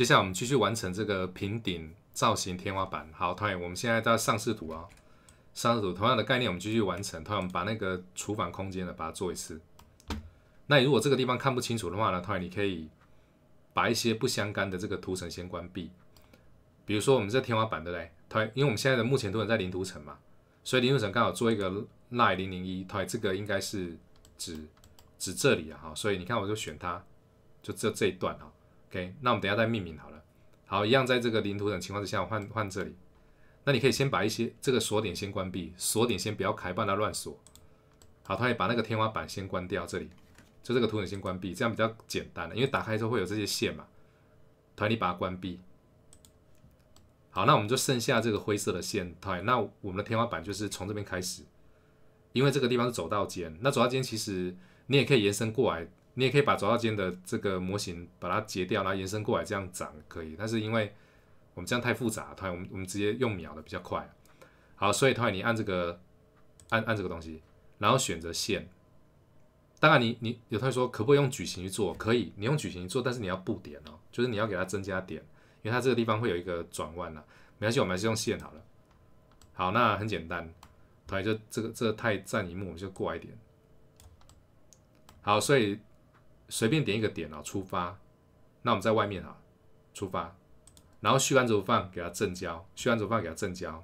接下来我们继续完成这个平顶造型天花板。好，同远，我们现在在上视图啊，上视图，同样的概念我们继续完成。我们把那个厨房空间呢，把它做一次。那你如果这个地方看不清楚的话呢，同远，你可以把一些不相干的这个图层先关闭。比如说我们这天花板的不对？陶因为我们现在的目前都在零图层嘛，所以零图层刚好做一个 line 零零一。陶远，这个应该是指指这里啊，所以你看我就选它，就这这一段啊。OK，那我们等下再命名好了。好，一样在这个零图等情况之下换换这里。那你可以先把一些这个锁点先关闭，锁点先不要开，不然它乱锁。好，它也把那个天花板先关掉，这里就这个图层先关闭，这样比较简单了，因为打开之后会有这些线嘛。团你把它关闭。好，那我们就剩下这个灰色的线态。那我们的天花板就是从这边开始，因为这个地方是走道间。那走道间其实你也可以延伸过来。你也可以把找到肩的这个模型把它截掉，然后延伸过来这样长可以，但是因为我们这样太复杂，它我们我们直接用秒的比较快。好，所以同你按这个按按这个东西，然后选择线。当然你你有同学说可不可以用矩形去做？可以，你用矩形做，但是你要布点哦，就是你要给它增加点，因为它这个地方会有一个转弯了。没关系，我们还是用线好了。好，那很简单，同学就这个这个太占一幕，我们就过来一点。好，所以。随便点一个点啊，出发。那我们在外面啊，出发，然后虚弯轴放给它正交，虚弯轴放给它正交。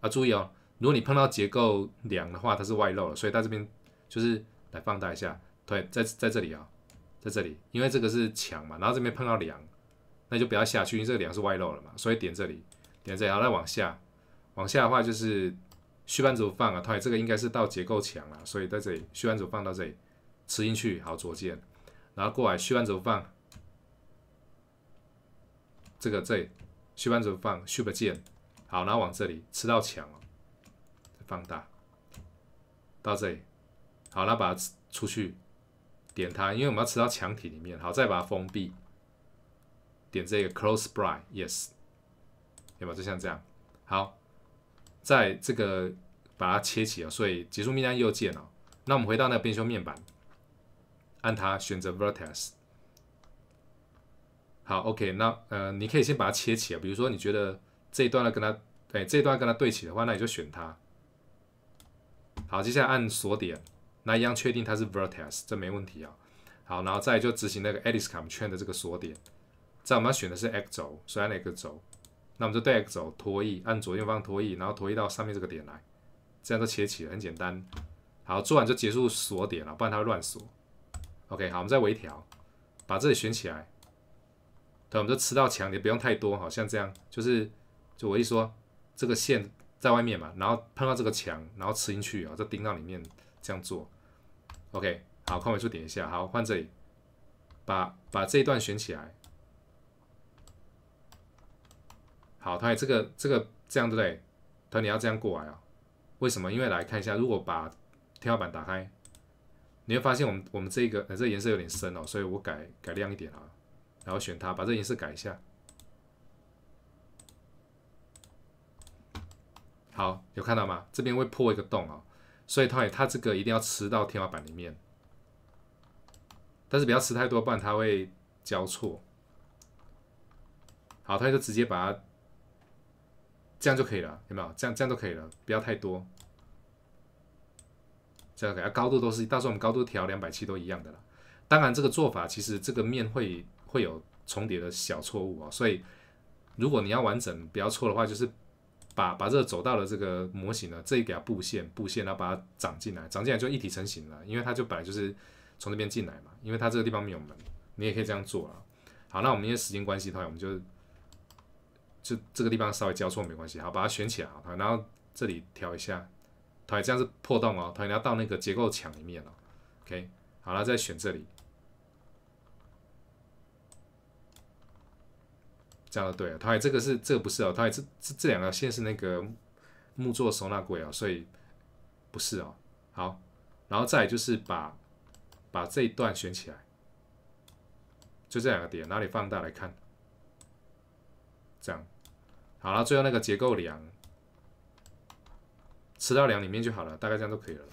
啊，注意哦，如果你碰到结构梁的话，它是外露了，所以在这边就是来放大一下。对，在在这里啊，在这里，因为这个是墙嘛，然后这边碰到梁，那就不要下去，因为这个梁是外露了嘛，所以点这里，点这里，然后再往下，往下的话就是虚弯轴放啊。对，这个应该是到结构墙了，所以在这里虚弯轴放到这里，吃进去好左键。然后过来，虚怎么放，这个这，里虚怎么放，shift 键，好，然后往这里吃到墙了，放大，到这里，好，那把它出去，点它，因为我们要吃到墙体里面，好，再把它封闭，点这个 close b r i g h t y e s 有没有？就像这样，好，在这个把它切起来，所以结束命令右键了，那我们回到那个变修面板。按它选择 vertex，好，OK，那呃，你可以先把它切起啊。比如说你觉得这一段要跟它对，这一段跟它对齐的话，那你就选它。好，接下来按锁点，那一样确定它是 vertex，这没问题啊。好，然后再就执行那个 e d i Scan c h 的这个锁点。在我们要选的是 x 轴，选哪个轴？那我们就对 x 轴拖移，按左键方拖移，然后拖移到上面这个点来，这样就切起了，很简单。好，做完就结束锁点了，不然它会乱锁。OK，好，我们再微调，把这里选起来，对，我们就吃到墙你不用太多好像这样，就是，就我一说，这个线在外面嘛，然后碰到这个墙，然后吃进去啊，再钉到里面，这样做。OK，好，快结处点一下，好，换这里，把把这一段选起来，好，它这个这个这样对不对？它你要这样过来啊？为什么？因为来看一下，如果把天花板打开。你会发现我们我们这个呃这颜色有点深哦，所以我改改亮一点啊，然后选它，把这颜色改一下。好，有看到吗？这边会破一个洞哦，所以它它这个一定要吃到天花板里面，但是不要吃太多，不然它会交错。好，它就直接把它这样就可以了，有没有？这样这样就可以了，不要太多。这个给它高度都是，到时候我们高度调两百七都一样的了。当然，这个做法其实这个面会会有重叠的小错误啊。所以，如果你要完整不要错的话，就是把把这个走到了这个模型呢，这一给它布线，布线然后把它长进来，长进来就一体成型了。因为它就本来就是从这边进来嘛，因为它这个地方没有门，你也可以这样做了。好，那我们因为时间关系的话，我们就就这个地方稍微交错没关系。好，把它选起来，好，然后这里调一下。哎，这样是破洞哦，它也要到那个结构墙里面了。OK，好了，再选这里，这样就对了。它还这个是这个不是哦？它还这这两个线是那个木作收纳柜哦，所以不是哦。好，然后再就是把把这一段选起来，就这两个点，哪里放大来看？这样，好了，最后那个结构梁。吃到梁里面就好了，大概这样就可以了。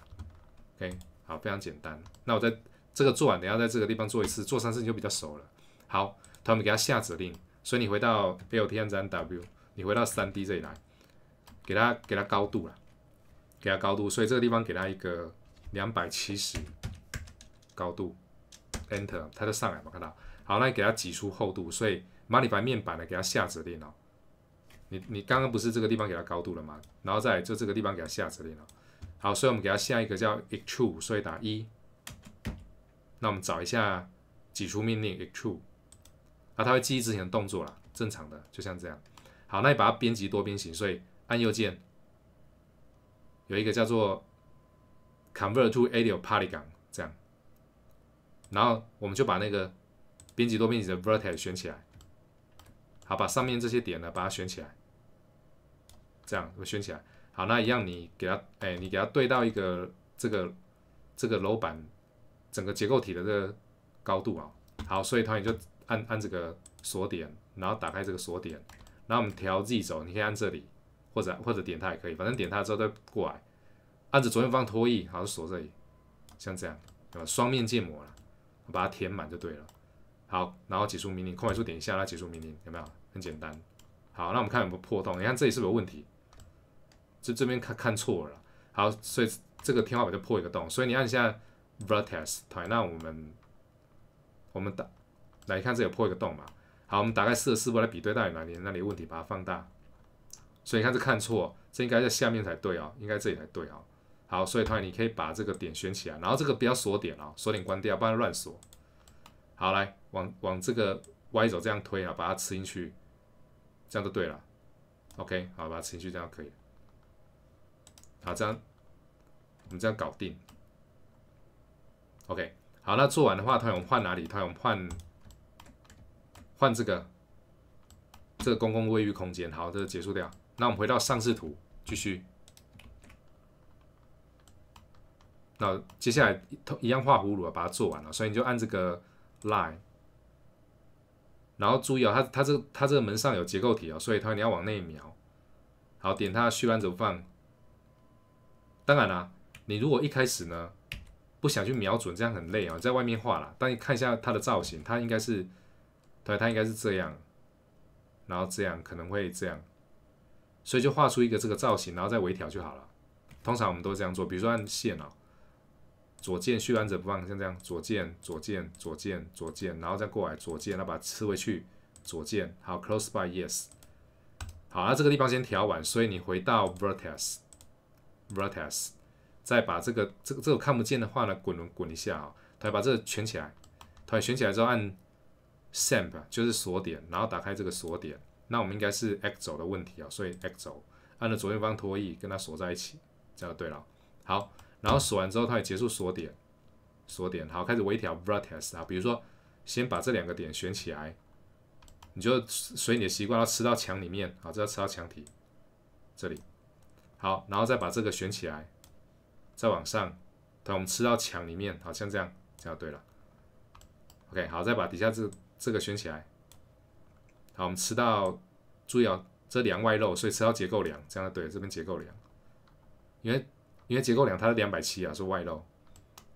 OK，好，非常简单。那我在这个做完，等下在这个地方做一次，做三次你就比较熟了。好，他们给他下指令，所以你回到 LTN W，你回到 3D 这里来，给他给他高度了，给他高度，所以这个地方给他一个两百七十高度，Enter，它就上来嘛，看到？好，那你给他挤出厚度，所以 m o money 白面板呢，给他下指令哦。你你刚刚不是这个地方给它高度了吗？然后再就这个地方给它下指令了。好，所以我们给它下一个叫 extrude，所以打一。那我们找一下挤出命令 e x t r u e 那它会记忆之前的动作了，正常的就像这样。好，那你把它编辑多边形，所以按右键，有一个叫做 convert to e d a l polygon 这样。然后我们就把那个编辑多边形的 vertex 选起来，好，把上面这些点呢，把它选起来。这样会掀起来，好，那一样你给它，哎，你给它对到一个这个这个楼板整个结构体的这个高度啊，好，所以它也就按按这个锁点，然后打开这个锁点，然后我们调 Z 轴，你可以按这里或者或者点它也可以，反正点它之后再过来，按着左上方拖曳，好锁这里，像这样，对吧？双面建模了，把它填满就对了，好，然后解除命令，快捷数点一下它解除命令，有没有？很简单，好，那我们看有没有破洞，你看这里是不是有问题？这这边看看错了，好，所以这个天花板就破一个洞，所以你按一下 vertex，好，那我们我们打来看这有破一个洞嘛？好，我们打开四十四步来比对到底哪里哪里问题，把它放大。所以你看这看错，这应该在下面才对哦，应该这里才对哦。好，所以同学你可以把这个点选起来，然后这个不要锁点哦，锁点关掉，不然乱锁。好，来往往这个 Y 轴这样推啊，把它吃进去，这样就对了。OK，好，把它吃进去这样可以。好，这样我们这样搞定。OK，好，那做完的话，它要换哪里？它要换换这个这个公共卫浴空间。好，这个结束掉。那我们回到上视图，继续。那接下来一一样画葫芦啊，把它做完了。所以你就按这个 line，然后注意啊，它它这它这个门上有结构体啊，所以它你要往内描。好，点它虚弯怎么放？当然啦，你如果一开始呢不想去瞄准，这样很累啊，在外面画了。但你看一下它的造型，它应该是，对，它应该是这样，然后这样可能会这样，所以就画出一个这个造型，然后再微调就好了。通常我们都这样做，比如说按线哦，左键，旋转者不放，像这样，左键，左键，左键，左键，然后再过来左键，然后把它吃回去，左键，好，close by yes，好，那这个地方先调完，所以你回到 vertex。Vertex，再把这个这个这个看不见的话呢，滚轮滚一下啊，它把这个圈起来，它圈起来之后按，samp 就是锁点，然后打开这个锁点，那我们应该是 x 轴的问题啊，所以 x 轴按照左前方拖曳跟它锁在一起，这样对了。好，然后锁完之后，它也结束锁点，锁点好，开始微调 Vertex 啊，比如说先把这两个点选起来，你就随你的习惯要吃到墙里面啊，这要吃到墙体这里。好，然后再把这个旋起来，再往上。等我们吃到墙里面，好像这样，这样对了。OK，好，再把底下这这个旋起来。好，我们吃到，注意啊，这梁外露，所以吃到结构梁，这样对，这边结构梁。因为因为结构梁它是两百七啊，是外露。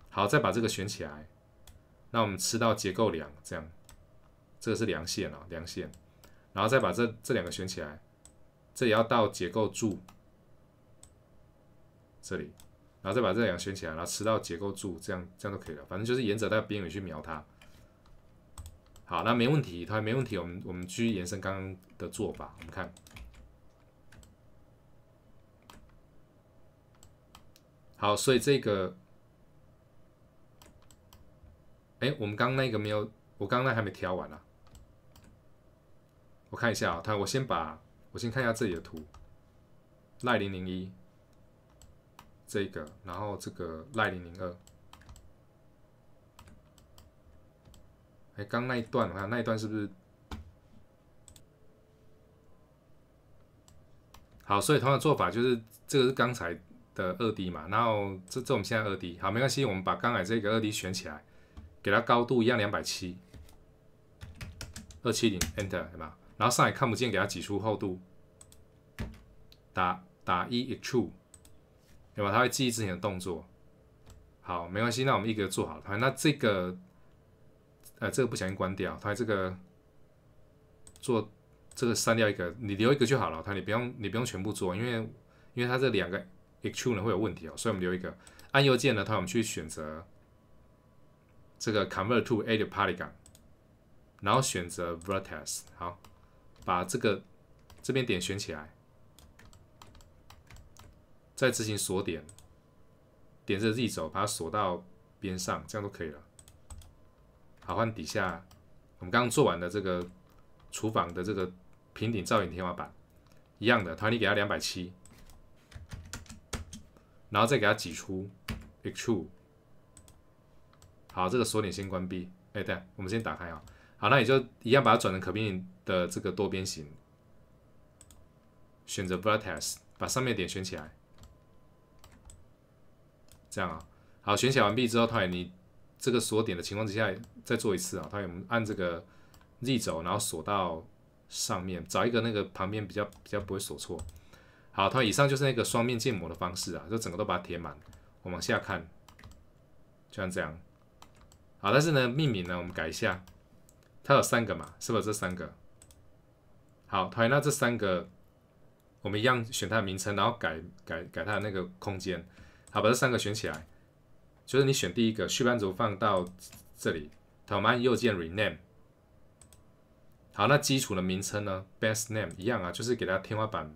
好，再把这个旋起来。那我们吃到结构梁，这样，这个是梁线啊，梁线。然后再把这这两个旋起来，这也要到结构柱。这里，然后再把这两个圈起来，然后吃到结构柱，这样这样就可以了。反正就是沿着它边缘去瞄它。好，那没问题，它没问题。我们我们继续延伸刚刚的做法，我们看。好，所以这个，哎，我们刚那个没有，我刚刚那还没调完啊。我看一下啊，他我先把我先看一下这里的图，赖零零一。这个，然后这个赖零零二，哎，刚那一段，我看那一段是不是好？所以同样做法，就是这个是刚才的二 D 嘛，然后这这我们现在二 D，好，没关系，我们把刚才这个二 D 选起来，给它高度一样两百七，二七零 enter 对吧？然后上来看不见，给它挤出厚度，打打一一 t r u e 对吧？他会记忆之前的动作。好，没关系。那我们一个做好了。那这个，呃，这个不小心关掉。它这个做这个删掉一个，你留一个就好了。它你不用你不用全部做，因为因为它这两个 extrude 会有问题哦，所以我们留一个。按右键呢，它我们去选择这个 convert to edge polygon，然后选择 vertex。好，把这个这边点选起来。再执行锁点，点这个 Z 轴，把它锁到边上，这样就可以了。好，换底下，我们刚刚做完的这个厨房的这个平顶造影天花板，一样的，它你给它两百七，然后再给它挤出 e x t r u e 好，这个锁点先关闭，哎，对，我们先打开啊。好，那也就一样，把它转成可变的这个多边形，选择 vertex，把上面点选起来。这样啊，好，选写完毕之后，它你这个锁点的情况之下，再做一次啊，它学，我们按这个 Z 轴，然后锁到上面，找一个那个旁边比较比较不会锁错。好，它以上就是那个双面建模的方式啊，就整个都把它填满。我们往下看，就像这样。好，但是呢，命名呢，我们改一下。它有三个嘛，是不是这三个？好，同那这三个我们一样选它的名称，然后改改改它的那个空间。好，把这三个选起来，就是你选第一个，续班轴放到这里，然我们右键 rename。好，那基础的名称呢？best name 一样啊，就是给它天花板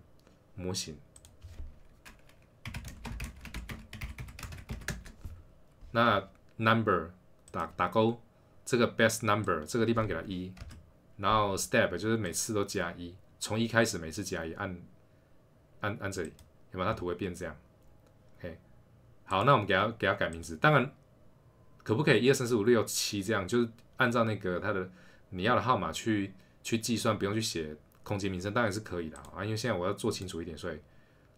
模型。那 number 打打勾，这个 best number 这个地方给它一，然后 step 就是每次都加一，从一开始每次加一，按按按这里，有把它图会变这样。好，那我们给他给他改名字。当然，可不可以一二三四五六七这样，就是按照那个他的你要的号码去去计算，不用去写空间名称，当然是可以的啊。因为现在我要做清楚一点，所以，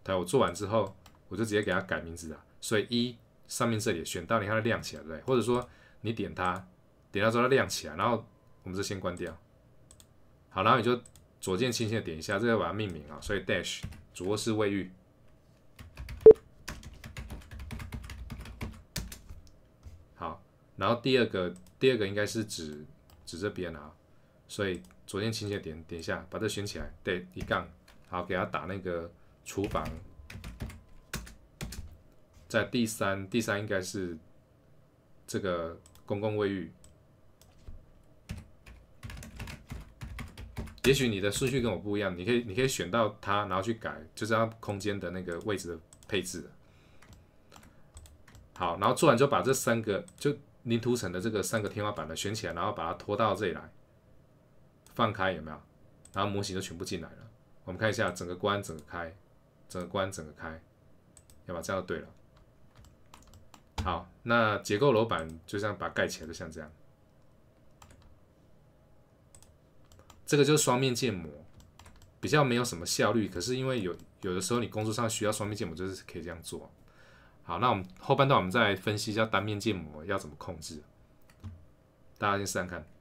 对我做完之后，我就直接给他改名字了。所以一上面这里选到，你看它亮起来，对不对？或者说你点它，点它之后它亮起来，然后我们就先关掉。好，然后你就左键轻轻的点一下，这个把它命名啊。所以 dash 主卧室卫浴。然后第二个，第二个应该是指指这边啊，所以左天轻轻点点一下，把这选起来，对，一杠，好，给它打那个厨房，在第三，第三应该是这个公共卫浴，也许你的顺序跟我不一样，你可以你可以选到它，然后去改，就是它空间的那个位置的配置，好，然后做完就把这三个就。零涂层的这个三个天花板呢，选起来，然后把它拖到这里来，放开有没有？然后模型就全部进来了。我们看一下，整个关，整个开，整个关，整个开，要把这样对了。好，那结构楼板就这样把它盖起来，就像这样。这个就是双面建模，比较没有什么效率。可是因为有有的时候你工作上需要双面建模，就是可以这样做。好，那我们后半段我们再来分析一下单面建模要怎么控制。大家先试看看。